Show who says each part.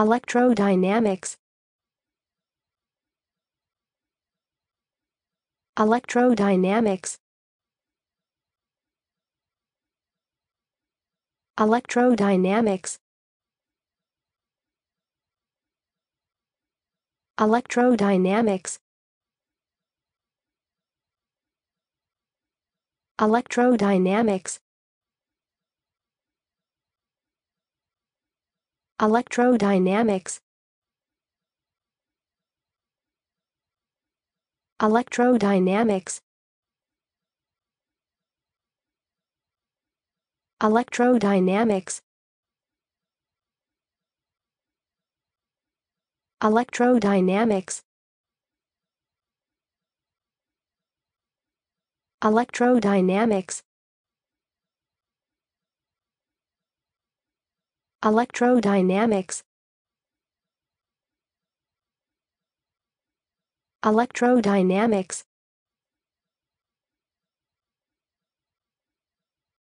Speaker 1: Electrodynamics Electrodynamics Electrodynamics Electrodynamics Electrodynamics Electrodynamics Electrodynamics Electrodynamics Electrodynamics Electrodynamics Electrodynamics Electrodynamics